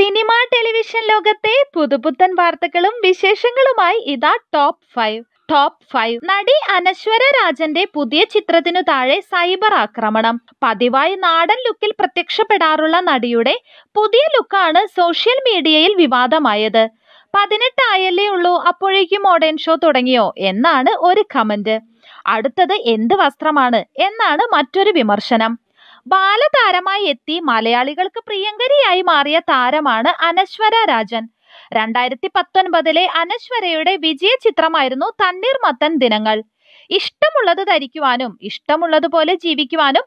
cinema television ലോകത്തെ പുതുപുത്തൻ വാർത്തകളും വിശേഷങ്ങളുമായി ഇതാ ടോപ്പ് ഫൈവ് ടോപ്പ് ഫൈവ് നടി അനശ്വര രാജന്റെ പുതിയ ചിത്രത്തിനു താഴെ സൈബർ ആക്രമണം പതിവായി നാടൻ ലുക്കിൽ പ്രത്യക്ഷപ്പെടാറുള്ള നടിയുടെ പുതിയ ലുക്കാണ് സോഷ്യൽ മീഡിയയിൽ വിവാദമായത് പതിനെട്ടായല്ലേ ഉള്ളൂ അപ്പോഴേക്കും മോഡേൺ ഷോ തുടങ്ങിയോ എന്നാണ് ഒരു കമന്റ് അടുത്തത് എന്ത് വസ്ത്രമാണ് എന്നാണ് മറ്റൊരു വിമർശനം ബാലതാരമായി എത്തി മലയാളികൾക്ക് പ്രിയങ്കരിയായി മാറിയ താരമാണ് അനശ്വര രാജൻ രണ്ടായിരത്തി പത്തൊൻപതിലെ അനശ്വരയുടെ വിജയ ചിത്രമായിരുന്നു തണ്ണീർമത്തൻ ദിനങ്ങൾ ഇഷ്ടമുള്ളത് ധരിക്കുവാനും ഇഷ്ടമുള്ളതുപോലെ ജീവിക്കുവാനും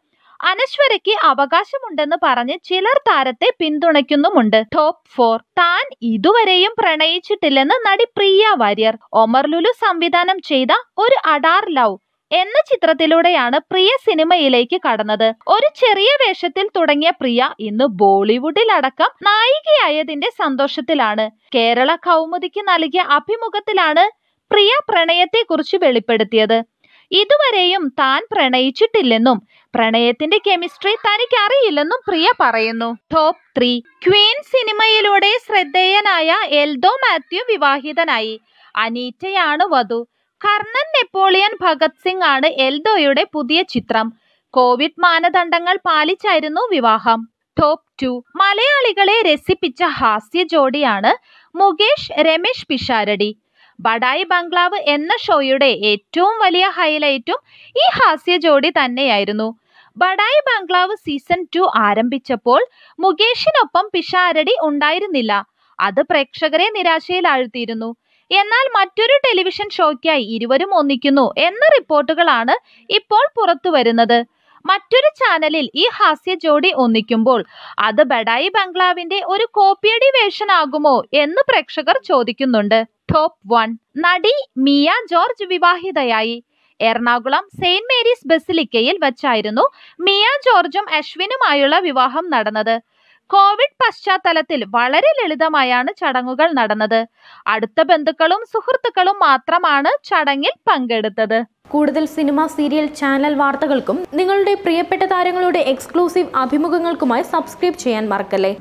അനശ്വരയ്ക്ക് അവകാശമുണ്ടെന്ന് പറഞ്ഞ് ചിലർ താരത്തെ പിന്തുണയ്ക്കുന്നുമുണ്ട് ടോപ്പ് ഫോർ താൻ ഇതുവരെയും പ്രണയിച്ചിട്ടില്ലെന്ന് നടി പ്രിയ വാര്യർ ഒമർ ലുലു സംവിധാനം ചെയ്ത ഒരു അഡാർ ലവ് എന്ന ചിത്രത്തിലൂടെയാണ് പ്രിയ സിനിമയിലേക്ക് കടന്നത് ഒരു ചെറിയ വേഷത്തിൽ തുടങ്ങിയ പ്രിയ ഇന്ന് ബോളിവുഡിലടക്കം നായികയായതിന്റെ സന്തോഷത്തിലാണ് കേരള കൗമുദിക്ക് നൽകിയ അഭിമുഖത്തിലാണ് പ്രിയ പ്രണയത്തെക്കുറിച്ച് വെളിപ്പെടുത്തിയത് ഇതുവരെയും താൻ പ്രണയിച്ചിട്ടില്ലെന്നും പ്രണയത്തിന്റെ കെമിസ്ട്രി തനിക്ക് അറിയില്ലെന്നും പ്രിയ പറയുന്നു ടോപ്പ് ത്രീ ക്വീൻ സിനിമയിലൂടെ ശ്രദ്ധേയനായ എൽദോ മാത്യു വിവാഹിതനായി അനീറ്റയാണ് വധു കർണൻ നെപ്പോളിയൻ ഭഗത് സിംഗ് ആണ് എൽദോയുടെ പുതിയ ചിത്രം കോവിഡ് മാനദണ്ഡങ്ങൾ പാലിച്ചായിരുന്നു വിവാഹം ടോപ്പ് ടു മലയാളികളെ രസിപ്പിച്ച ഹാസ്യ ജോഡിയാണ് മുകേഷ് രമേഷ് പിഷാരടി ബഡായി ബംഗ്ലാവ് എന്ന ഷോയുടെ ഏറ്റവും വലിയ ഹൈലൈറ്റും ഈ ഹാസ്യ ജോഡി തന്നെയായിരുന്നു ബഡായി ബംഗ്ലാവ് സീസൺ ടു ആരംഭിച്ചപ്പോൾ മുകേഷിനൊപ്പം പിഷാരടി ഉണ്ടായിരുന്നില്ല അത് പ്രേക്ഷകരെ നിരാശയിലാഴ്ത്തിയിരുന്നു എന്നാൽ മറ്റൊരു ടെലിവിഷൻ ഷോയ്ക്കായി ഇരുവരും ഒന്നിക്കുന്നു എന്ന റിപ്പോർട്ടുകളാണ് ഇപ്പോൾ പുറത്തു വരുന്നത് മറ്റൊരു ചാനലിൽ ഈ ഹാസ്യ ജോഡി ഒന്നിക്കുമ്പോൾ അത് ബഡായി ബംഗ്ലാവിന്റെ ഒരു കോപ്പിയടി വേഷൻ ആകുമോ എന്ന് പ്രേക്ഷകർ ചോദിക്കുന്നുണ്ട് ടോപ്പ് വൺ നടി മിയ ജോർജ് വിവാഹിതയായി എറണാകുളം സെയിന്റ് മേരീസ് ബസിലിക്കയിൽ വെച്ചായിരുന്നു മിയ ജോർജും അശ്വിനുമായുള്ള വിവാഹം നടന്നത് കോവിഡ് പശ്ചാത്തലത്തിൽ വളരെ ലളിതമായാണ് ചടങ്ങുകൾ നടന്നത് അടുത്ത ബന്ധുക്കളും സുഹൃത്തുക്കളും മാത്രമാണ് ചടങ്ങിൽ പങ്കെടുത്തത് കൂടുതൽ സിനിമ സീരിയൽ ചാനൽ വാർത്തകൾക്കും നിങ്ങളുടെ പ്രിയപ്പെട്ട താരങ്ങളുടെ എക്സ്ക്ലൂസീവ് അഭിമുഖങ്ങൾക്കുമായി സബ്സ്ക്രൈബ് ചെയ്യാൻ മറക്കല്ലേ